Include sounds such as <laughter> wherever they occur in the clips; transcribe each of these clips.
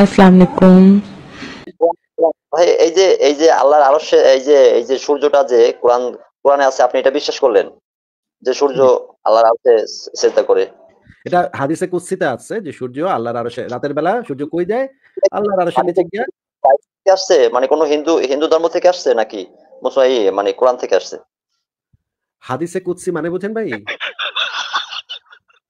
আসসালামু ভাই এই যে এই যে আল্লাহর আরশে এই যে এই যে সূর্যটা যে কোরআন কোরআনে আছে আপনি এটা বিশ্বাস করলেন যে সূর্য আল্লাহর আরশে সেজদা করে এটা হাদিসে আছে যে সূর্য আল্লাহর আরশে রাতের বেলা সূর্য কই যায় আল্লাহর আরশে নিচে গিয়ে আসছে মানে কোন হিন্দু হিন্দু ধর্ম থেকে আসছে নাকি মুসাই মানে কোরআন থেকে আসছে হাদিসে কুদসি মানে বুঝেন ভাই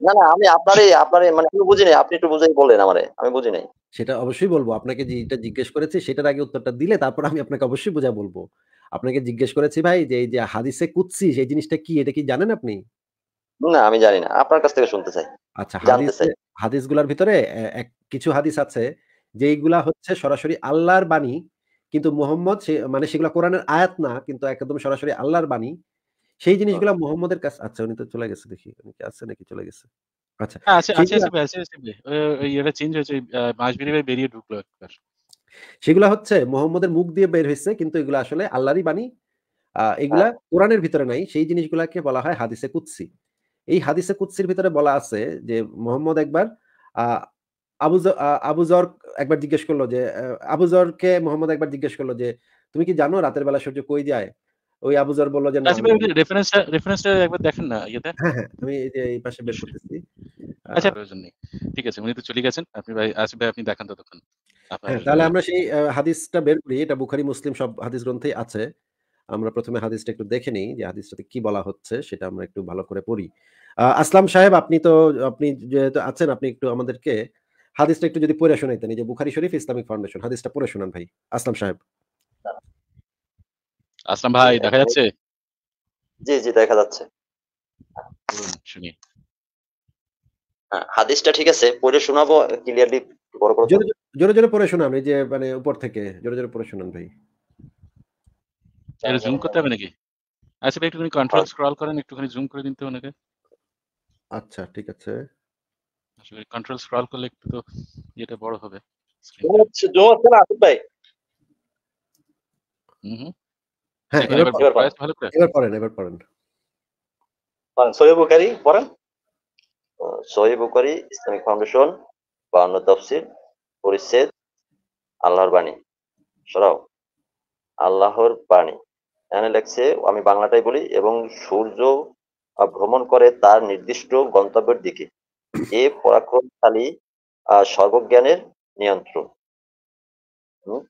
না না আমি আপনারই আপনারই মানে আমি আপনি একটু বুঝাই বলেন আমারে আমি বুঝি নাই সেটা অবশ্যই বলবো আপনাকে যেটা জিজ্ঞেস করেছি সেটার আগে উত্তরটা দিলে তারপর আমি আপনাকে অবশ্যই বোঝা বলবো আপনাকে জিজ্ঞেস করেছি ভাই যে এই যে হাদিসে কুৎসি সেই জিনিসটা কি এটা কি জানেন আপনি না আমি জানি না আপনার কাছ থেকে শুনতে চাই আচ্ছা হাদিস ভিতরে কিছু হাদিস আছে যেইগুলা হচ্ছে সরাসরি আল্লাহর বাণী কিন্তু মোহাম্মদ মানে সেগুলা কোরআনের আয়াত না কিন্তু একদম সরাসরি আল্লাহর বাণী সেই আচ্ছা। জিনিসগুলা মোহাম্মদের কাছে আচ্ছা উনি তো চলে গেছে দেখি উনি আছে নাকি চলে গেছে একবার সেগুলা হচ্ছে মোহাম্মদের মুখ দিয়ে বের হয়েছে কিন্তু এগুলো আসলে আল্লাহরই বাণী এগুলা হ্যাঁ। কোরআনের ভিতরে নাই সেই জিনিসগুলাকে বলা হয় হাদিসে কুৎসি এই হাদিসে কুৎসির ভিতরে বলা আছে যে মোহাম্মদ একবার আবুজর একবার জিজ্ঞেস করলো যে আবুজরকে মোহাম্মদ একবার জিজ্ঞেস করলো যে তুমি কি জানো রাতের বেলা সূর্য কই যায় ওই আবুজর বললো যে রেফারেন্সটা আচ্ছা রেফারেন্সটা একবার দেখেন না হ্যাঁ হ্যাঁ আমি এই এই পাশে বের করতেছি আচ্ছা প্রয়োজন নেই ঠিক আছে উনি তো চলে গেছেন আপনি ভাই আসিফ ভাই আপনি দেখান ততক্ষণ হ্যাঁ, তাহলে আমরা সেই হাদিসটা বের করি এটা বুখারি মুসলিম সব হাদিস গ্রন্থেই আছে আমরা প্রথমে হাদিসটা একটু দেখে নিই যে হাদিসটাতে কি বলা হচ্ছে সেটা আমরা একটু ভালো করে পড়ি আসলাম সাহেব আপনি তো আপনি যেহেতু আছেন আপনি একটু আমাদেরকে হাদিসটা একটু যদি পড়ে শোনাইতেন যে বুখারি শরীফ ইসলামিক ফাউন্ডেশন হাদিসটা পড়ে শোনান ভাই আসলাম সাহেব আসলাম ভাই দেখা যাচ্ছে জি জি দেখা যাচ্ছে শুনি হ্যাঁ, হাদিসটা ঠিক আছে পড়ে শোনাবো ক্লিয়ারলি বড় বড় জোরে জোরে পড়ে শোনান এই যে মানে উপর থেকে জোরে জোরে পড়ে শোনান ভাই এটা জুম করতে হবে নাকি আচ্ছা ভাই একটুখানি কন্ট্রোল হ্যাঁ। স্ক্রল করেন একটুখানি জুম করে দিন তো ওনাকে আচ্ছা ঠিক আছে আসলে কন্ট্রোল স্ক্রল করলে একটু তো এটা বড় হবে জোর করে আসুন ভাই হুম হ্যাঁ এবার পড়েন এবার পড়েন পড়েন সৈয়দ বুখারী পড়েন সহি বুকারি ইসলামিক ফাউন্ডেশন বান্ন তফসির পরিচ্ছেদ আল্লাহর বাণী সরাও আল্লাহর বাণী এখানে লেখছে আমি বাংলাটাই বলি এবং সূর্য ভ্রমণ করে তার নির্দিষ্ট গন্তব্যের দিকে এ পরাক্রমশালী সর্বজ্ঞানের নিয়ন্ত্রণ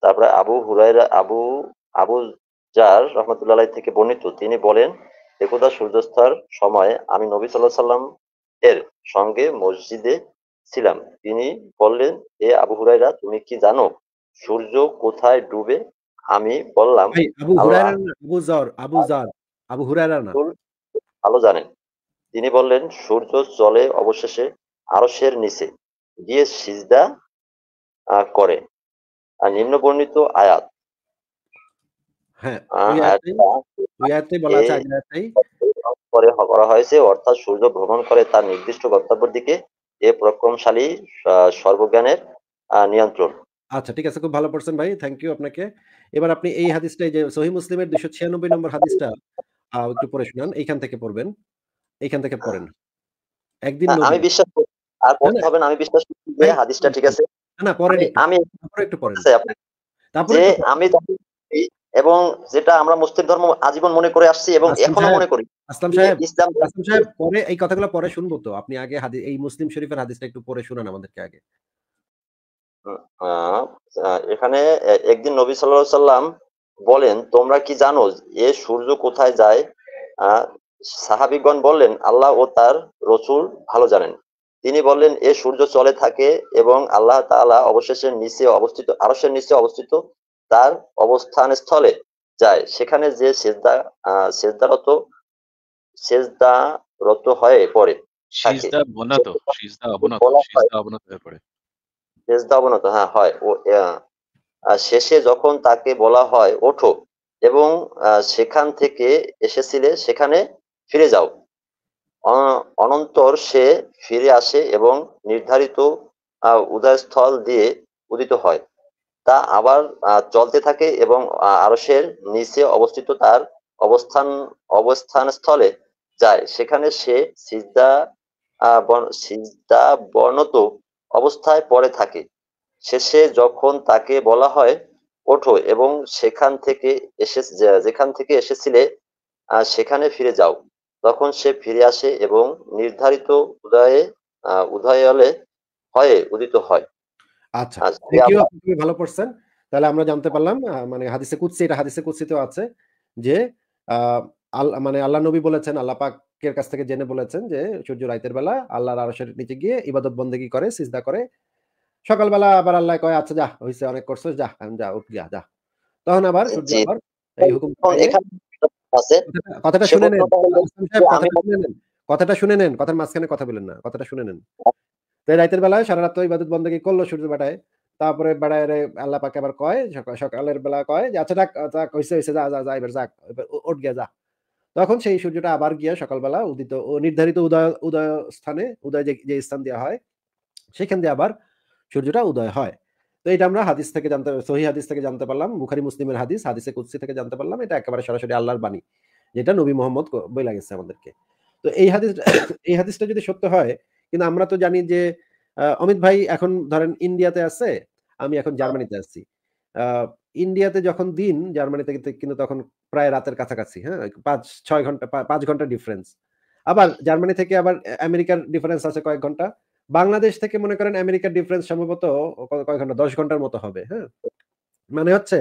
তারপরে Abu Hurairah Abu Abu Zar রহমতুল্লাহ থেকে বর্ণিত তিনি বলেন একদা সূর্যাস্তার সময় আমি নবী সাল্লাহ সাল্লাম এর সঙ্গে মসজিদে ছিলাম তিনি বললেন এ আবু হুরাইরা তুমি কি জানো সূর্য কোথায় ডুবে আমি বললাম আবু ভালো জানেন তিনি বললেন সূর্য চলে অবশেষে আরশের নিচে গিয়ে সিজদা করে আর নিম্নবর্ণিত আয়াত হ্যাঁ পরে করা হয়েছে অর্থাৎ সূর্য ভ্রমণ করে তার নির্দিষ্ট গন্তব্যের দিকে এ প্রক্রমশালী সর্বজ্ঞানের নিয়ন্ত্রণ আচ্ছা ঠিক আছে খুব ভালো পড়ছেন ভাই থ্যাংক ইউ আপনাকে এবার আপনি এই হাদিসটাই যে সহি মুসলিমের দুশো ছিয়ানব্বই নম্বর হাদিসটা একটু পড়ে শুনান এইখান থেকে পড়বেন এইখান থেকে পড়েন একদিন আমি বিশ্বাস আর হ্যাঁ, পড়তে হবে না আমি বিশ্বাস করি যে হ্যাঁ। হাদিসটা ঠিক আছে না পরে আমি একটু পড়েন তারপরে আমি এবং যেটা আমরা মুসলিম ধর্ম আজীবন মনে করে আসছি এবং এখনো মনে করি আসলাম সাহেব ইসলাম আসলাম সাহেব পরে এই কথাগুলো পরে শুনবো তো আপনি আগে এই মুসলিম শরীফের হাদিসটা একটু পরে শুনান আমাদেরকে আগে এখানে একদিন নবী সাল্লাল্লাহু সাল্লাম বলেন তোমরা কি জানো এ সূর্য কোথায় যায় সাহাবিগণ বললেন আল্লাহ ও তার রসুল ভালো জানেন তিনি বললেন এ সূর্য চলে থাকে এবং আল্লাহ তাআলা অবশেষে নিচে অবস্থিত আরশের নিচে অবস্থিত তার অবস্থান স্থলে যায় সেখানে যে সেজদা সেজদারত সেজদারত হয়ে পড়ে সিজদা হয়ে পড়ে অবনত হ্যাঁ হয় ও শেষে যখন তাকে বলা হয় ওঠো এবং সেখান থেকে এসেছিলে সেখানে ফিরে যাও অনন্তর সে ফিরে আসে এবং নির্ধারিত উদয়স্থল দিয়ে উদিত হয় তা আবার চলতে থাকে এবং আরসের নিচে অবস্থিত তার অবস্থান অবস্থান স্থলে যায় সেখানে সে সিজদা সিজদা বর্ণত অবস্থায় পড়ে থাকে শেষে যখন তাকে বলা হয় ওঠো এবং সেখান থেকে এসে যেখান থেকে এসেছিলে সেখানে ফিরে যাও তখন সে ফিরে আসে এবং নির্ধারিত উদয়ে উদয়লে হয়ে উদিত হয় আচ্ছা, আচ্ছা ভালো তাহলে আমরা জানতে পারলাম মানে হাদিসে এটা হাদিসে আছে যে মানে আল্লাহ নবী বলেছেন আল্লাহ পাকের কাছ থেকে জেনে বলেছেন যে সূর্য রাতের বেলা আল্লাহ নিচে গিয়ে ইবাদত বন্দেগি করে সিজদা করে সকালবেলা আবার আল্লাহ কয় আচ্ছা যা অনেক করছো যা যা উঠ যা যা তখন আবার সূর্য আবার এই হুকুম কথাটা শুনে নেন কথাটা শুনে নেন কথার মাঝখানে কথা বলেন না কথাটা শুনে নেন তাই রাতের বেলায় সারা রাত ইবাদত বন্দী করলো সূর্য বেটায় তারপরে বেড়ায় আল্লাহ পাকে আবার কয় সকালের বেলা কয় যে আচ্ছা ডাক হয়েছে হয়েছে যা যা যা এবার যাক ওট গিয়া যা তখন সেই সূর্যটা আবার গিয়া সকালবেলা উদিত ও নির্ধারিত উদয় উদয় স্থানে উদয় যে স্থান দেওয়া হয় সেখান দিয়ে আবার সূর্যটা উদয় হয় তো এটা আমরা হাদিস থেকে জানতে সহি হাদিস থেকে জানতে পারলাম বুখারি মুসলিমের হাদিস হাদিসে কুৎসি থেকে জানতে পারলাম এটা একেবারে সরাসরি আল্লাহর বাণী যেটা নবী মোহাম্মদ বই লাগেছে আমাদেরকে তো এই হাদিস এই হাদিসটা যদি সত্য হয় কিন্তু আমরা তো জানি যে অমিত ভাই এখন ধরেন ইন্ডিয়াতে আছে আমি এখন হ্যাঁ। জার্মানিতে আছি ইন্ডিয়াতে যখন দিন জার্মানিতে কিন্তু তখন প্রায় রাতের কাছাকাছি হ্যাঁ পাঁচ ছয় ঘন্টা পাঁচ ঘন্টা ডিফারেন্স আবার জার্মানি থেকে আবার আমেরিকার ডিফারেন্স আছে কয়েক ঘন্টা বাংলাদেশ থেকে মনে করেন আমেরিকার ডিফারেন্স সম্ভবত কয়েক ঘন্টা দশ ঘন্টার মতো হবে হ্যাঁ মানে হচ্ছে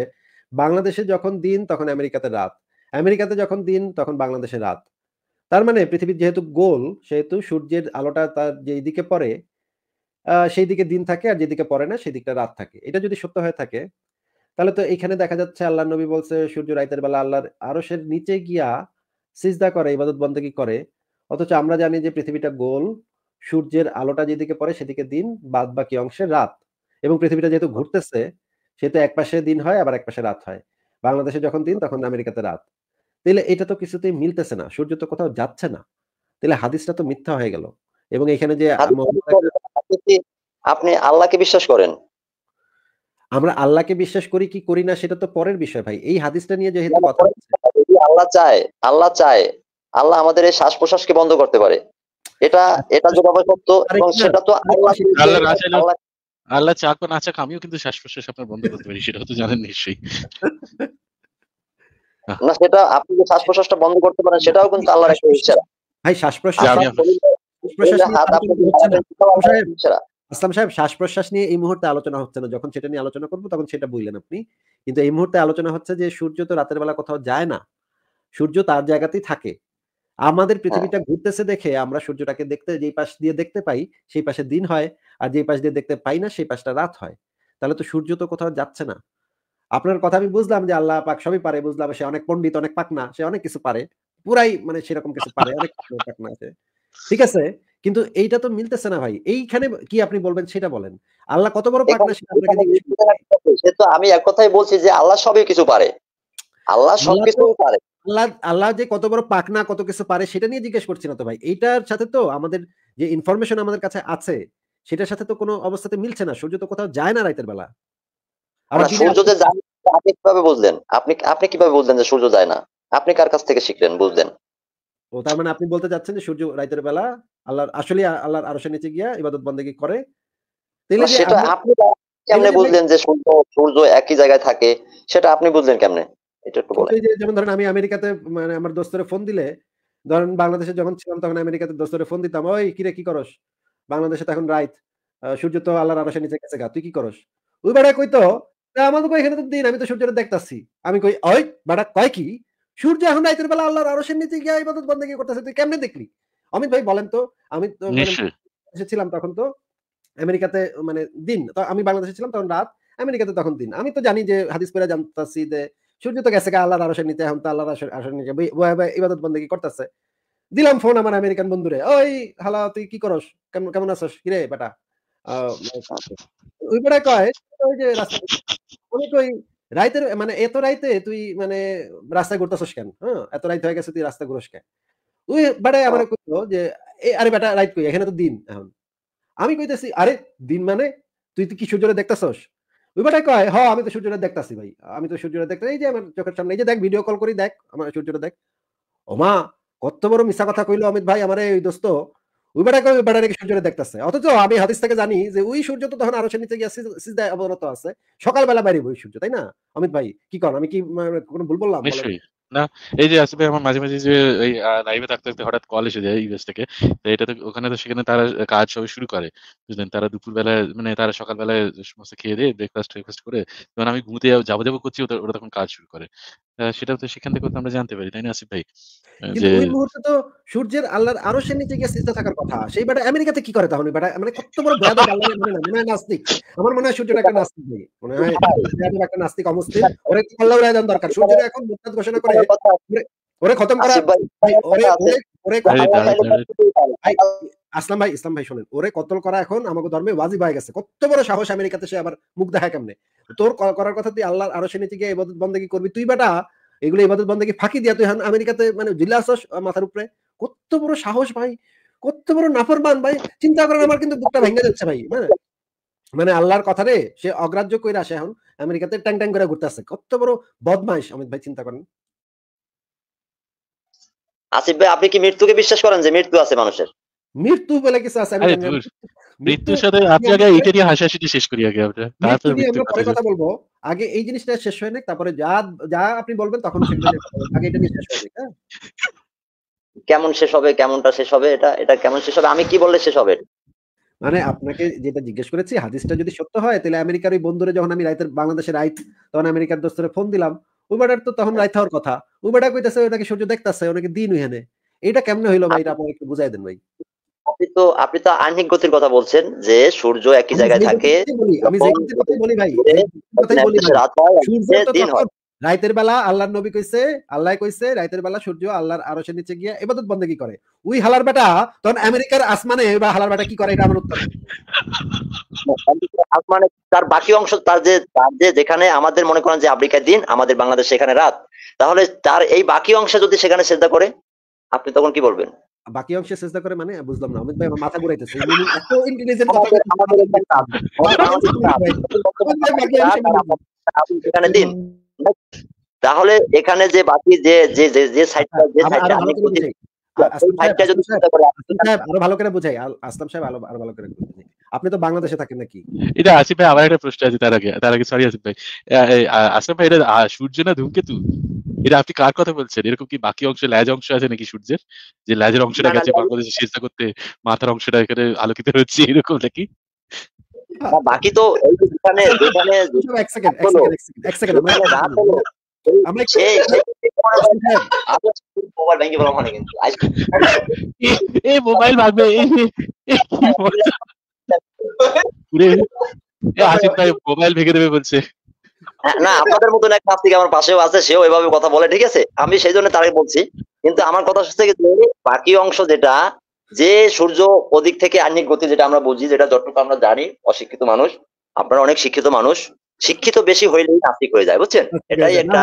বাংলাদেশে যখন দিন তখন আমেরিকাতে রাত আমেরিকাতে যখন দিন তখন বাংলাদেশে রাত তার মানে পৃথিবীর যেহেতু গোল সেহেতু সূর্যের আলোটা তার যেই দিকে পড়ে সেই দিকে দিন থাকে আর যেদিকে পড়ে না সেই দিকটা রাত থাকে এটা যদি সত্য হয়ে থাকে তাহলে তো এখানে দেখা যাচ্ছে আল্লাহ নবী বলছে সূর্য রাইতের বেলা আল্লাহর আরো সে নিচে গিয়া সিজদা করে ইবাদত বন্দী করে অথচ আমরা জানি যে পৃথিবীটা গোল সূর্যের আলোটা যেদিকে পড়ে সেদিকে দিন বাদ বাকি অংশে রাত এবং পৃথিবীটা যেহেতু ঘুরতেছে সেহেতু এক পাশে দিন হয় আবার এক পাশে রাত হয় বাংলাদেশে যখন দিন তখন আমেরিকাতে রাত তাহলে এটা তো কিছুতেই মিলতেছে না সূর্য তো কোথাও যাচ্ছে না তাহলে হাদিসটা তো মিথ্যা হয়ে গেল এবং এখানে যে মানে আপনি আল্লাহকে বিশ্বাস করেন আমরা আল্লাহকে বিশ্বাস করি কি করি না সেটা তো পরের বিষয় ভাই এই হাদিসটা নিয়ে যেহেতু কথা আল্লাহ চায় আল্লাহ চায় আল্লাহ আমাদের এই শ্বাস প্রশ্বাসকে বন্ধ করতে পারে এটা এটা আচ্ছা। যদি সত্য এবং সেটা তো আল্লাহ আল্লাহ চাক না চাক আমিও কিন্তু শ্বাস প্রশ্বাস আপনার বন্ধ করতে পারি সেটা তো জানেন নিশ্চয়ই না সেটা আপনি যে শ্বাস প্রশ্বাসটা বন্ধ করতে পারেন সেটাও কিন্তু আল্লাহর একটা ইচ্ছা ভাই শ্বাস প্রশ্বাস সাহেব শ্বাস প্রশ্বাস নিয়ে এই মুহূর্তে আলোচনা হচ্ছে না যখন সেটা নিয়ে আলোচনা করবো তখন সেটা আপনি কিন্তু এই মুহূর্তে আলোচনা হচ্ছে যে সূর্য তো রাতের বেলা কোথাও যায় না সূর্য তার জায়গাতেই থাকে আমাদের পৃথিবীটা হ্যাঁ। ঘুরতেছে দেখে আমরা সূর্যটাকে দেখতে যেই পাশ দিয়ে দেখতে পাই সেই পাশে দিন হয় আর যেই পাশ দিয়ে দেখতে পাই না সেই পাশটা রাত হয় তাহলে তো সূর্য তো কোথাও যাচ্ছে না আপনার কথা আমি বুঝলাম যে আল্লাহ পাক সবই পারে বুঝলাম সে অনেক পণ্ডিত অনেক পাক না সে অনেক কিছু পারে পুরাই মানে সেরকম কিছু পারে অনেক পাক না আছে ঠিক আছে কিন্তু এইটা তো মিলতেছে না ভাই এইখানে কি আপনি বলবেন সেটা বলেন আল্লাহ কত বড় পাক না সে তো আমি এক কথাই বলছি যে আল্লাহ সবই কিছু পারে আল্লাহ সব কিছু পারে আল্লাহ আল্লাহ যে কত বড় পাক না কত কিছু পারে সেটা নিয়ে জিজ্ঞেস করছি না তো ভাই এইটার সাথে তো আমাদের যে ইনফরমেশন আমাদের কাছে আছে সেটার সাথে তো কোনো অবস্থাতে মিলছে না সূর্য তো কোথাও যায় না রাইতের বেলা আপনি কিভাবে বুঝলেন আপনি আপনি কিভাবে বুঝলেন যে সূর্য যায় না আপনি কার কাছ থেকে শিখলেন বুঝলেন ও তার মানে আপনি বলতে চাচ্ছেন যে সূর্য রাতের বেলা আল্লাহর আসলে আল্লাহর আরশের নিচে গিয়া ইবাদত বন্দেগী করে সেটা আপনি কেমনে বুঝলেন যে সূর্য সূর্য একই জায়গায় থাকে সেটা আপনি বুঝলেন কেমনে যেমন ধরেন আমি আমেরিকাতে মানে আমার দোস্তরে ফোন দিলে ধরেন বাংলাদেশে যখন ছিলাম তখন আমেরিকাতে দোস্তরে ফোন দিতাম ওই কিরে কি করস বাংলাদেশে তো এখন রাইত সূর্য তো আল্লাহর আরশের নিচে গেছে গা তুই কি করস ওই বেড়া কইতো তা আমাদের এখানে তো দিন আমি তো সূর্যটা দেখতেছি আমি কই ওই বাটা কয় কি সূর্য এখন রাইতের বেলা আল্লাহর আরশের নিচে গিয়ে ইবাদত বন্দেগি করতেছে তুই কেমনে দেখলি অমিত ভাই বলেন তো আমি তো এসেছিলাম মানে তখন তো আমেরিকাতে মানে দিন তো আমি বাংলাদেশে ছিলাম তখন রাত আমেরিকাতে তখন দিন আমি তো জানি যে হাদিস পড়ে জানতাছি যে সূর্য তো গেছে আল্লাহর আরশের নিচে এখন তো আল্লাহর আরশের নিচে ইবাদত বন্দেগি করতেছে দিলাম ফোন আমার আমেরিকান বন্ধুরে ওই হালা তুই কি করস কেমন কেমন আছস কিরে বেটা <laughs> ওই বেটা কয় ওই যে রাস্তা রাইতের মানে এত রাইতে তুই মানে রাস্তা কেন হ্যাঁ এত রাইত হয়ে গেছে তুই রাস্তা ঘুরস কেন আমার যে আরে বেটা রাইত কই এখানে তো দিন এখন আমি কইতেছি আরে দিন মানে তুই কি সূর্যটা দেখতেছস ওই বেটাই কয় হ্যাঁ আমি তো সূর্যটা দেখতাছি ভাই আমি তো সূর্যটা দেখতে এই যে আমার চোখের সামনে এই যে দেখ ভিডিও কল করি দেখ আমার সূর্যটা দেখ ওমা কত বড় মিশা কথা কইলো অমিত ভাই আমার এই দোস্ত সূর্যরে দেখতেছে অথচ আমি হাদিস থেকে জানি যে ওই সূর্য তো তখন আরো নিচে গিয়ে সিজদায় অবনত আছে সকালবেলা বাইরে ওই সূর্য তাই না অমিত ভাই কি আমি কি কোনো ভুল বললাম নিশ্চয়ই না এই যে আসবে আমার মাঝে মাঝে যে ওই লাইভে থাকতে থাকতে হঠাৎ কল এসে যায় ইউএস থেকে এটা তো ওখানে তো সেখানে তারা কাজ সবাই শুরু করে বুঝলেন তারা দুপুরবেলায় মানে তারা সকালবেলায় সমস্ত খেয়ে দিয়ে ব্রেকফাস্ট ব্রেকফাস্ট করে যখন আমি ঘুমতে যাবো যাবো করছি ওরা তখন কাজ শুরু করে সেটা তো সেখান থেকে আমরা জানতে পারি তাই না আসিফ ভাই যে ওই মুহূর্তে তো সূর্যের আল্লাহর আরো সে নিচে গিয়ে সিজদা থাকার কথা সেই বেটা আমেরিকাতে কি করে তাহলে বেটা মানে কত বড় ভয়াবহ আল্লাহ মানে না মানে, মানে নাস্তিক আমার মনে হয় সূর্যটা একটা নাস্তিক ভাই মনে হয় একটা নাস্তিক অমুসলিম ওরে আল্লাহর আয়াত দরকার সূর্যের এখন মুত্তাদ ঘোষণা করে ওরে খতম করা ওরে আসলাম ভাই ইসলাম ভাই শোনেন ওরে কতল করা এখন আমাকে ধর্মে ওয়াজিব হয়ে গেছে কত বড় সাহস আমেরিকাতে সে আবার মুখ কেমনে তোর করার কথা তুই আল্লাহর আরো সে করবি তুই বেটা এগুলো ফাঁকি দিয়া তুই আমেরিকাতে মানে জিল্লা আসস মাথার উপরে কত বড় সাহস ভাই কত বড় নাফরমান ভাই চিন্তা করেন আমার কিন্তু বুকটা ভেঙে যাচ্ছে ভাই মানে মানে আল্লাহর কথা রে সে অগ্রাহ্য করে আসে এখন আমেরিকাতে ট্যাং ট্যাং করে ঘুরতে আসে কত বড় বদমাইশ অমিত ভাই চিন্তা করেন আসিফ ভাই আপনি কি মৃত্যুকে বিশ্বাস করেন যে মৃত্যু আছে মানুষের মৃত্যু বলে কিছু আছে মৃত্যুর সাথে আপনি আগে এটা নিয়ে হাসাহাসি শেষ করি আগে আমরা তারপর মৃত্যুর কথা বলবো আগে এই জিনিসটা শেষ হয়ে নেক তারপরে যা যা আপনি বলবেন তখন আগে এটা নিয়ে শেষ হবে হ্যাঁ কেমন শেষ হবে কেমনটা শেষ হবে এটা এটা কেমন শেষ হবে আমি কি বললে শেষ হবে মানে আপনাকে যেটা জিজ্ঞেস করেছি হাদিসটা যদি সত্য হয় তাহলে আমেরিকার ওই বন্ধুরে যখন আমি রাইতের বাংলাদেশের রাইত তখন আমেরিকার দোস্তরে ফোন দিলাম ওই তো তখন রাইত হওয়ার কথা ও বেটা কইতাছে সূর্য দেখতাছে দিন এটা হইলো ভাই একটু বুঝাই দেন ভাই আপনি তো আপনি তো গতির কথা বলছেন যে সূর্য একই জায়গায় থাকে আমি যে কথা বলি ভাই কথাই বলি সূর্য দিন হয় রাইতের বেলা আল্লাহর নবী কইছে আল্লাহ কইছে রাইতের বেলা সূর্য আল্লাহর আরশের নিচে গিয়া ইবাদত বন্দেগি করে উই হালার বেটা তখন আমেরিকার আসমানে বা হালার বেটা কি করে এটা আমার উত্তর আসমানে তার বাকি অংশ তার যে তার যে যেখানে আমাদের মনে করেন যে আফ্রিকার দিন আমাদের বাংলাদেশ সেখানে রাত তাহলে তার এই বাকি অংশে যদি সেখানে চেষ্টা করে আপনি তখন কি বলবেন বাকি অংশে চেষ্টা করে মানে বুঝলাম না অমিত ভাই আমার মাথা ঘুরাইতেছে এত ইন্টেলিজেন্ট সেখানে দিন তাহলে এখানে যে বাকি যে যে যে যে সাইডটা যে সাইডটা আমি যদি আরো ভালো করে বুঝাই আসলাম সাহেব আরো ভালো করে বুঝাই আপনি তো বাংলাদেশে থাকেন নাকি এটা আসিফ ভাই আমার একটা প্রশ্ন আছে তার আগে তার আগে সরি আসিফ ভাই আসিফ ভাই এটা সূর্য না ধূমকেতু এটা আপনি কার কথা বলছেন এরকম কি বাকি অংশে ল্যাজ অংশ আছে নাকি সূর্যের যে ল্যাজের অংশটা গেছে বাংলাদেশে সিজদা করতে মাথার অংশটা এখানে আলোকিত হচ্ছে এরকম নাকি বাকি তো এখানে এখানে <laughs> এক সেকেন্ড এক সেকেন্ড আমরা মোবাইল ভাগবে <laughs> মোবাইল ভেঙে দেবে বলছে হ্যাঁ, না আপনাদের মতন এক নাস্তিক আমার পাশেও আছে সেও এভাবে কথা বলে ঠিক আছে আমি সেই জন্য তারাই বলছি কিন্তু আমার কথা হচ্ছে বাকি অংশ যেটা যে সূর্য ওদিক থেকে আহ্নিক গতি যেটা আমরা বুঝি যেটা যতটুকু আমরা জানি অশিক্ষিত মানুষ আপনারা অনেক শিক্ষিত মানুষ শিক্ষিত বেশি হইলে নাস্তিক হয়ে যায় বুঝছেন এটাই একটা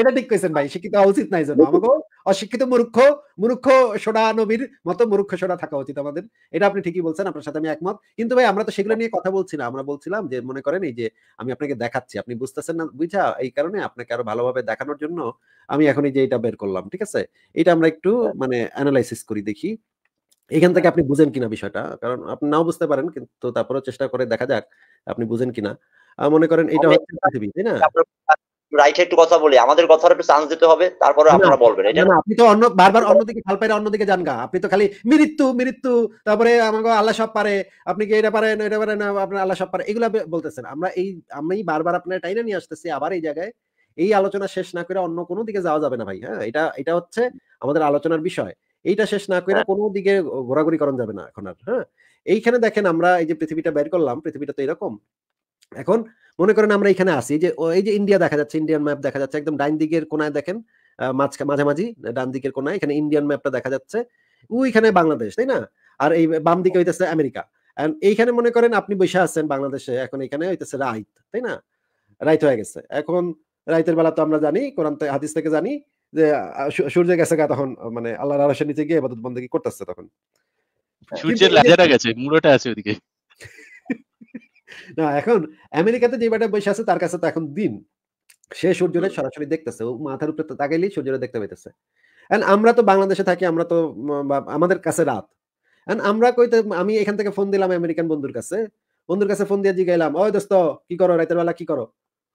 এটা ঠিক কইছেন ভাই শিক্ষিত হওয়া উচিত নাই জন্য আমাকে অশিক্ষিত মূর্খ মূর্খ সোনা নবীর মতো মূর্খ সোনা থাকা উচিত আমাদের এটা আপনি ঠিকই বলছেন আপনার সাথে আমি একমত কিন্তু ভাই আমরা তো সেগুলো নিয়ে কথা বলছি না আমরা বলছিলাম যে মনে করেন এই যে আমি আপনাকে দেখাচ্ছি আপনি বুঝতেছেন না বুঝা এই কারণে আপনাকে আরো ভালোভাবে দেখানোর জন্য আমি এখন এই যে এটা বের করলাম ঠিক আছে এটা আমরা একটু আচ্ছা। মানে অ্যানালাইসিস করি দেখি এখান থেকে আপনি বুঝেন কিনা বিষয়টা কারণ আপনি নাও বুঝতে পারেন কিন্তু তারপরে চেষ্টা করে দেখা যাক আপনি বুঝেন কিনা মনে করেন এটা হচ্ছে পৃথিবী তাই না রাইটে একটু কথা বলি আমাদের কথার একটু চান্স দিতে হবে তারপরে আপনারা বলবেন এটা আপনি তো অন্য বারবার অন্যদিকে খাল পাইরা অন্যদিকে যান গা আপনি তো খালি মৃত্যু মৃত্যু তারপরে আমাকে আল্লাহ সব পারে আপনি কি এটা পারেন এটা পারেন আপনার আল্লাহ সব পারে বলতেছেন আমরা এই আমি বারবার আপনার নিয়ে আসতেছি আবার এই জায়গায় এই আলোচনা শেষ না করে অন্য কোনো দিকে যাওয়া যাবে না ভাই হ্যাঁ এটা এটা হচ্ছে আমাদের আলোচনার বিষয় এইটা শেষ না করে হ্যাঁ। কোনো দিকে ঘোরাঘুরি করানো যাবে না এখন আর হ্যাঁ এইখানে দেখেন আমরা এই যে পৃথিবীটা বের করলাম পৃথিবীটা তো এরকম এখন মনে করেন আমরা এখানে আসি যে এই যে ইন্ডিয়া দেখা যাচ্ছে ইন্ডিয়ান ম্যাপ দেখা যাচ্ছে একদম ডাইন দিকের কোনায় দেখেন মাঝখানে মাঝামাঝি ডান দিকের কোনায় এখানে ইন্ডিয়ান ম্যাপটা দেখা যাচ্ছে ওইখানে বাংলাদেশ তাই না আর এই বাম দিকে হইতেছে আমেরিকা এইখানে মনে করেন আপনি বসে আছেন বাংলাদেশে এখন এখানে হইতেছে রাইত তাই না রাইত হয়ে গেছে এখন রাইতের বেলা তো আমরা জানি কোরআন হাদিস থেকে জানি যে সূর্য গেছে গা তখন মানে আল্লাহর আরশের নিচে গিয়ে ইবাদত বন্দী করতেছে তখন সূর্যের লাজারা গেছে মুড়োটা আছে ওদিকে না এখন আমেরিকাতে যে বেটা বসে আছে তার কাছে তো এখন দিন সে সূর্যরে সরাসরি দেখতেছে ও মাথার উপরে তাকাইলেই সূর্যরে দেখতে পাইতেছে এন্ড আমরা তো বাংলাদেশে থাকি আমরা তো আমাদের কাছে রাত এন্ড আমরা কইতে আমি এখান থেকে ফোন দিলাম আমেরিকান বন্ধুর কাছে বন্ধুর কাছে ফোন দিয়ে জিগাইলাম ওই দোস্ত কি করো রাতের বেলা কি করো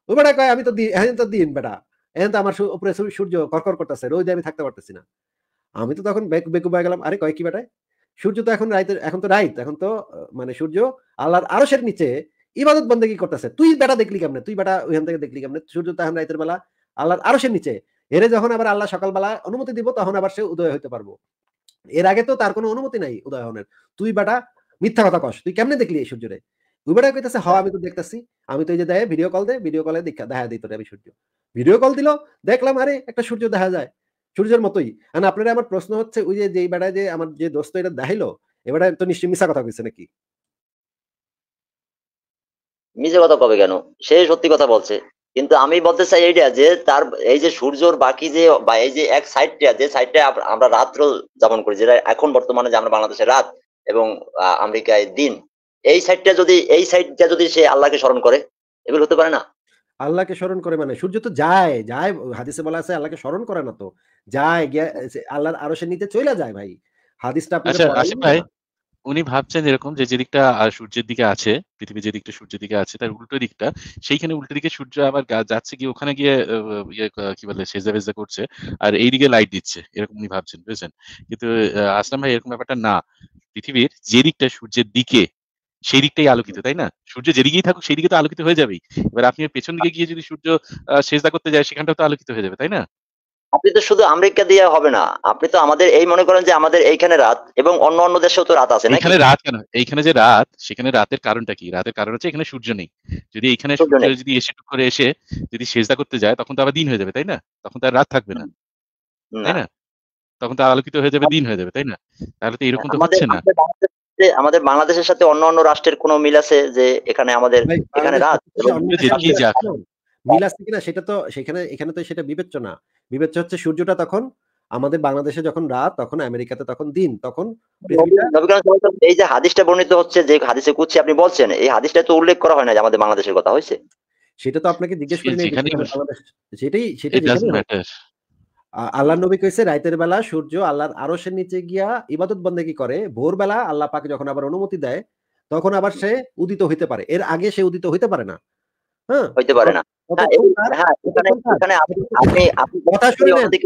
ও বেটা কয় আমি তো দিন এখন তো দিন বেটা এখন তো আমার উপরে সূর্য করকর করতেছে রোজ আমি থাকতে পারতেছি না আমি তো তখন বেকুব হয়ে গেলাম আরে কয় কি বেটায় সূর্য তো এখন রাইতে এখন তো রাইত এখন তো মানে সূর্য আল্লাহর আরশের নিচে ইবাদত বন্দে কি করতেছে তুই বেটা দেখলি কেমনে তুই বেটা ওইখান থেকে দেখলি কেমনে সূর্য তো এখন রাইতের বেলা আল্লাহর আরশের নিচে এরে যখন আবার আল্লাহ সকালবেলা অনুমতি দিব তখন আবার সে উদয় হইতে পারবো এর আগে তো তার কোনো অনুমতি নাই উদয় হনের তুই বেটা মিথ্যা কথা কস তুই কেমনে দেখলি এই সূর্যরে তুই বেটা কইতেছে হ আমি তো দেখতেছি আমি তো এই যে দেয় ভিডিও কল দে ভিডিও কলে দেখা দেখা দিই তোরে আমি সূর্য ভিডিও কল দিল দেখলাম আরে একটা সূর্য দেখা যায় সূর্যের মতোই মানে আপনারা আমার প্রশ্ন হচ্ছে ওই যে বেড়ায় যে আমার যে দোস্ত এটা দেখাইলো এবারে তো নিশ্চয়ই মিশা কথা কইছে নাকি মিশা কথা কবে কেন সে সত্যি কথা বলছে কিন্তু আমি বলতে চাই এইটা যে তার এই যে সূর্যর বাকি যে বা এই যে এক সাইডটা যে সাইডটা আমরা রাত্র যাপন করি যেটা এখন বর্তমানে যে আমরা বাংলাদেশে রাত এবং আমেরিকায় দিন এই সাইডটা যদি এই সাইডটা যদি সে আল্লাহকে স্মরণ করে এগুলো হতে পারে না আল্লাহকে স্মরণ করে মানে সূর্য তো যায় যায় হাদিসে বলা আছে আল্লাহকে স্মরণ করে না তো যায় গিয়ে আল্লাহর আরো সে নিতে চলে যায় ভাই হাদিসটা আচ্ছা, আচ্ছা ভাই উনি ভাবছেন এরকম যে যেদিকটা সূর্যের দিকে আছে পৃথিবী যেদিকটা সূর্যের দিকে আছে তার উল্টো দিকটা সেইখানে উল্টো দিকে সূর্য আবার যাচ্ছে গিয়ে ওখানে গিয়ে ইয়ে, কি বলে সেজা ভেজা করছে আর এই দিকে লাইট দিচ্ছে এরকম উনি ভাবছেন বুঝছেন কিন্তু আসলাম ভাই এরকম ব্যাপারটা না পৃথিবীর যে দিকটা সূর্যের দিকে সেই দিকটাই আলোকিত তাই না সূর্য যেদিকেই থাকুক সেই দিকে তো আলোকিত হয়ে যাবেই এবার আপনি পেছন দিকে গিয়ে যদি সূর্য সেজদা করতে যায় সেখানটাও তো আলোকিত হয়ে যাবে তাই না আপনি তো শুধু আমেরিকা দিয়ে হবে না আপনি তো আমাদের এই মনে করেন যে আমাদের এইখানে রাত এবং অন্য অন্য দেশেও তো রাত আছে এখানে রাত কেন এইখানে যে রাত সেখানে রাতের কারণটা কি রাতের কারণ হচ্ছে এখানে সূর্য নেই যদি এখানে সূর্য যদি এসে করে এসে যদি সেজদা করতে যায় তখন তো আবার দিন হয়ে যাবে তাই না তখন তো আর রাত থাকবে না তাই না তখন তো আলোকিত হয়ে যাবে দিন হয়ে যাবে তাই না তাহলে তো এরকম তো হচ্ছে না আমাদের বাংলাদেশের সাথে অন্য অন্য রাষ্ট্রের কোনো মিল আছে যে এখানে আমাদের এখানে রাত মিল আছে কিনা সেটা তো সেখানে এখানে তো সেটা বিবেচ্য না বিবেচ্য হচ্ছে সূর্যটা তখন আমাদের বাংলাদেশে যখন রাত তখন আমেরিকাতে তখন দিন তখন এই যে হাদিসটা বর্ণিত হচ্ছে যে হাদিসে কুচ্ছি আপনি বলছেন এই হাদিসটা তো উল্লেখ করা হয় না যে আমাদের বাংলাদেশের কথা হয়েছে সেটা তো আপনাকে জিজ্ঞেস করি সেটাই সেটাই আল্লাহ নবী কইছে রাইতের বেলা সূর্য আল্লাহর আরশের নিচে গিয়া ইবাদত কি করে ভোরবেলা আল্লাহ পাকে যখন আবার অনুমতি দেয় তখন আবার সে উদিত হইতে পারে এর আগে সে উদিত হইতে পারে না হ্যাঁ হইতে পারে না কথা শুনে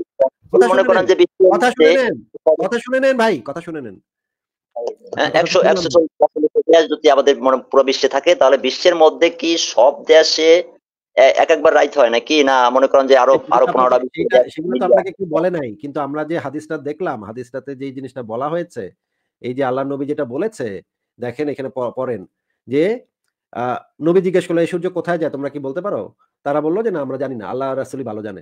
কথা শুনে নেন ভাই কথা শুনে নেন হ্যাঁ, একশো যদি আমাদের পুরো বিশ্বে থাকে তাহলে বিশ্বের মধ্যে কি সব দেশে এক একবার রাইট হয় নাকি না মনে করেন যে আরো আরো পনেরোটা আপনাকে কি বলে নাই কিন্তু আমরা যে হাদিসটা দেখলাম হাদিসটাতে যে জিনিসটা বলা হয়েছে এই যে আল্লাহ নবী যেটা বলেছে দেখেন এখানে পড়েন যে নবী জিজ্ঞেস করলো এই সূর্য কোথায় যায় তোমরা কি বলতে পারো তারা বললো যে না আমরা জানি না আল্লাহ রাসুলি ভালো জানে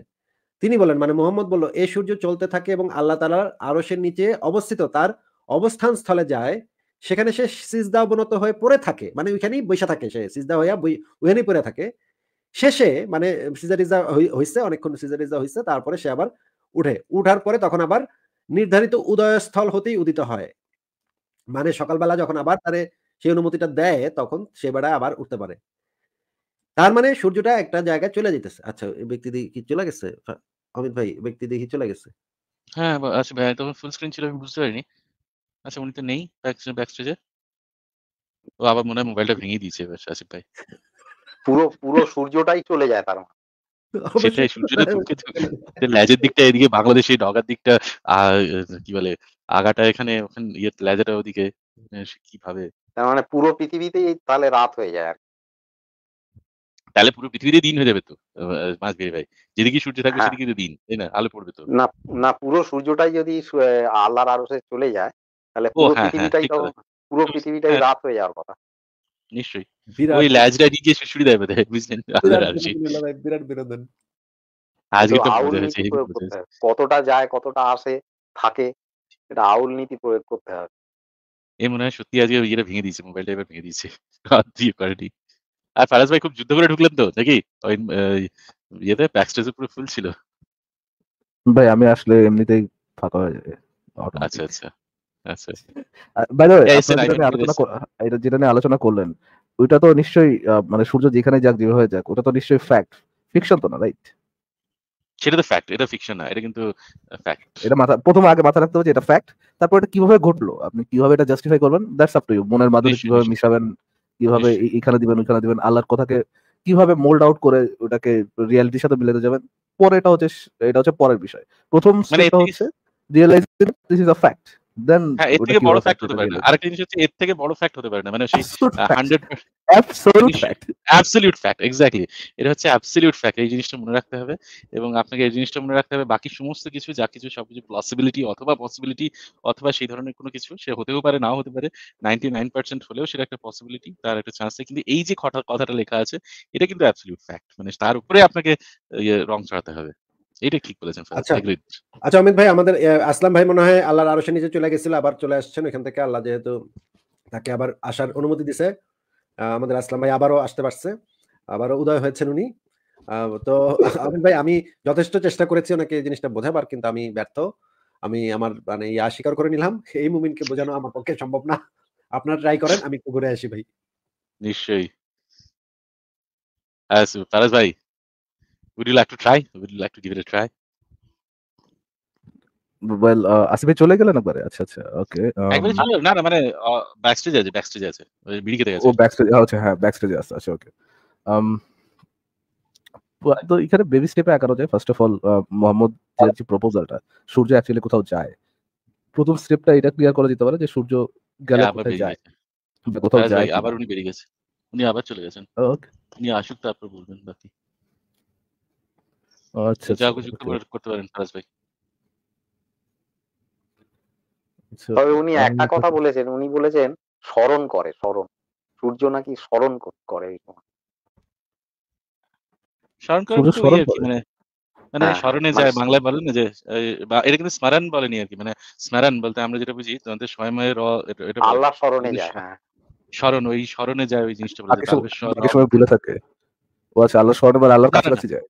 তিনি বলেন মানে মোহাম্মদ বললো এ সূর্য চলতে থাকে এবং আল্লাহ তালার আরসের নিচে অবস্থিত তার অবস্থান স্থলে যায় সেখানে সে সিজদা অবনত হয়ে পড়ে থাকে মানে ওইখানেই বৈশা থাকে সে সিজদা হইয়া ওইখানেই পড়ে থাকে শেষে মানে সিজারিজা হয়েছে অনেকক্ষণ সিজারিজা হয়েছে তারপরে সে আবার উঠে উঠার পরে তখন আবার নির্ধারিত উদয়স্থল হতেই উদিত হয় মানে সকালবেলা যখন আবার তারে সেই অনুমতিটা দেয় তখন সে বেড়া আবার উঠতে পারে তার মানে সূর্যটা একটা জায়গায় চলে যেতেছে আচ্ছা ব্যক্তি কি চলে গেছে অমিত ভাই ব্যক্তি দেখি চলে গেছে হ্যাঁ আচ্ছা ভাই তখন ফুল স্ক্রিন ছিল আমি বুঝতে পারিনি আচ্ছা উনি তো নেই ব্যাক ব্যাক স্টেজে ও আবার মনে হয় মোবাইলটা ভেঙে দিয়েছে এবার আসিফ ভাই পুরো পুরো সূর্যটাই চলে যায় তার মানে। সেটাই সূর্যটা ল্যাজের দিকটা এদিকে বাংলাদেশে ঢাকার দিকটা কি বলে আগাটা এখানে ওখানে ইয়ে ল্যাজাটা ওদিকে কিভাবে তার মানে পুরো পৃথিবীতেই তাহলে রাত হয়ে যায় আর তাহলে পুরো পৃথিবীতে দিন হয়ে যাবে তো মাছ ভেবে ভাই যেদিকে সূর্য থাকবে হ্যাঁ। সেদিকে দিন তাই না আলো পড়বে তো না না পুরো সূর্যটাই যদি আল্লাহর আরশে চলে যায় তাহলে হ্যাঁ, হ্যাঁ, পুরো পৃথিবীটাই তো পুরো পৃথিবীটাই রাত হয়ে যাওয়ার কথা নিশ্চয়ই ওই ল্যাজটা নিয়ে গিয়ে শুশুড়ি দেয় বোধহয় বুঝলেন আর কি বিরাট বিনোদন আজকে তো কতটা যায় কতটা আসে থাকে এটা আউল নীতি প্রয়োগ করতে হবে এই মনে হয় সত্যি আজকে ইয়ে ভেঙে দিয়েছে মোবাইলটা এবার ভেঙে দিয়েছে আর দিয়ে করেনি আর ফারাজ ভাই খুব যুদ্ধ করে ঢুকলেন তো নাকি ওই ইয়েতে ব্যাকস্টেজে পুরো ফুল ছিল ভাই আমি আসলে এমনিতেই ফাঁকা হয়ে যাবে আচ্ছা আচ্ছা যেটা নিয়ে আলোচনা করলেন ওইটা তো নিশ্চয়ই মানে সূর্য যেখানে যাক যেভাবে যাক ওটা তো নিশ্চয়ই ফ্যাক্ট ফিকশন তো না রাইট সেটা তো ফ্যাক্ট এটা ফিকশন না এটা কিন্তু ফ্যাক্ট uh, এটা মাথা প্রথম আগে মাথা রাখতে হবে এটা ফ্যাক্ট তারপর এটা কিভাবে ঘটলো আপনি কিভাবে এটা জাস্টিফাই করবেন দ্যাটস আপ টু ইউ মনের মাধ্যমে কিভাবে মিশাবেন কিভাবে এখানে দিবেন ওখানে দিবেন আল্লাহর কথাকে কিভাবে মোল্ড আউট করে ওটাকে রিয়ালিটির সাথে মিলাতে যাবেন পরে এটা হচ্ছে এটা হচ্ছে পরের বিষয় প্রথম স্টেপটা মানে হচ্ছে realise this is a fact then হ্যাঁ, এর থেকে বড় ফ্যাক্ট হতে পারে জিনিস হচ্ছে এর থেকে বড় ফ্যাক্ট হতে পারে না মানে ফ্যাক্ট এটা হচ্ছে ফ্যাক্ট এই জিনিসটা মনে রাখতে হবে এবং আপনাকে এই জিনিসটা মনে রাখতে হবে বাকি সমস্ত কিছু যা কিছু সবকিছু পসিবিলিটি অথবা পসিবিলিটি অথবা সেই ধরনের কোনো কিছু সে হতেও পারে নাও হতে পারে পার্সেন্ট হলেও সেটা একটা পসিবিলিটি তার একটা চান্স কিন্তু এই যে কথাটা লেখা আছে এটা কিন্তু ফ্যাক্ট মানে তার উপরে আপনাকে ইয়ে, রং চড়াতে হবে এটা ঠিক বলেছেন আচ্ছা।, আচ্ছা অমিত ভাই আমাদের আসলাম ভাই মনে হয় আল্লাহর নিচে চলে গেছিল আবার চলে আসছেন ওখান থেকে আল্লাহ যেহেতু তাকে আবার আসার অনুমতি দিছে আমাদের আসলাম ভাই আবারও আসতে পারছে আবারও উদয় হয়েছেন উনি তো <laughs> অমিত ভাই আমি যথেষ্ট চেষ্টা করেছি ওনাকে এই জিনিসটা বোঝাবার কিন্তু আমি ব্যর্থ আমি আমার মানে ইয়া স্বীকার করে নিলাম এই মুমিনকে বোঝানো আমার পক্ষে সম্ভব না আপনার ট্রাই করেন আমি একটু ঘুরে আসি ভাই নিশ্চয়ই ফারাজ আচ্ছা, ভাই would you like to try? Would you like to give it a try? Well আসিফে uh, চলে গেলেন একবারে আচ্ছা আচ্ছা ওকে একবারে um, চলে না না মানে ব্যাক স্টেজে আছে ব্যাক স্টেজে আছে বিড়ি মানে খেতে গেছে ও ব্যাক স্টেজে আচ্ছা হ্যাঁ ব্যাক স্টেজে আছে আচ্ছা ওকে um, তো এখানে বেবি স্টেপে আঁকানো যায় ফার্স্ট অফ অল মোহাম্মদ যে প্রপোজালটা সূর্য অ্যাকচুয়ালি কোথাও যায় প্রথম স্টেপটা এটা ক্লিয়ার করা যেতে পারে যে সূর্য গেল হ্যাঁ, কোথায় যায় কোথাও হ্যাঁ, যায় আবার উনি বেরিয়ে গেছে উনি আবার চলে গেছেন ওকে উনি আসুক তারপর বলবেন বাকি আচ্ছা, আচ্ছা, আচ্ছা, তবে উনি একটা কথা বলেছেন উনি বলেছেন স্মরণ করে স্মরণ সূর্য নাকি স্মরণ করে স্মরণ ইয়ে মানে, মানে হ্যাঁ, স্মরণে মানে যায় বাংলায় বলেন যে এটা কিন্তু স্মরণ বলেনি আর কি মানে স্মরণ বলতে আমরা যেটা বুঝি তোমাদের সময়ময় এটা আল্লাহ স্মরণে যায় হ্যাঁ। স্মরণ ওই স্মরণে যায় ওই জিনিসটা বলে সবাই ভুলে থাকে ও আচ্ছা আল্লাহ স্মরণে বা আল্লাহর কাছাকাছি যায়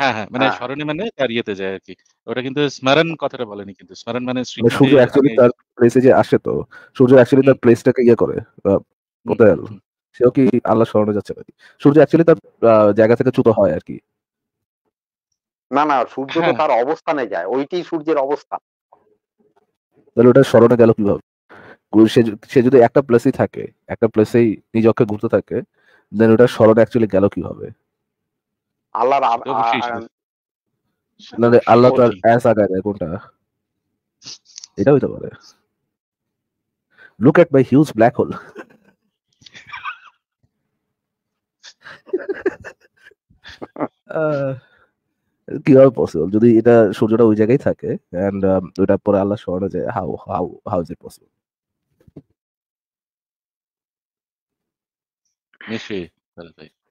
হ্যাঁ, হ্যাঁ। মানে স্মরণে মানে তার ইয়েতে যায় আরকি। ওটা কিন্তু স্মরণ কথাটা বলেনি কিন্তু। স্মরণ মানে মানে সূর্য অ্যাকচুয়ালি তার প্লেসে যে আসে তো, সূর্য অ্যাকচুয়ালি হুম। তার প্লেসটাকে ইয়ে করে আ সেও কি আল্লাহর স্মরণে যাচ্ছে নাকি? সূর্য অ্যাকচুয়ালি তার আ জায়গা থেকে চ্যুত হয় আর কি না, না সূর্য তো হ্যাঁ, হ্যাঁ। তার অবস্থানে যায়। ওইটি সূর্যের অবস্থান। তাহলে ওটা স্মরণে গেল কিভাবে? সে যদি একটা প্লেসই থাকে, একটা প্লেসেই নিজকে ঘুরতে থাকে, দেন ওটা স্মরণ অ্যাকচুয়ালি গেল কিভাবে? আল্লাহর মানে আল্লাহ দেয় কোনটা এটা হইতে পারে look at my huge black hole কিভাবে পসিবল যদি এটা সূর্যটা ওই জায়গায় থাকে অ্যান্ড um, ওইটার পরে আল্লাহ স্মরণে যায় how how how is it possible নিশ্চয়ই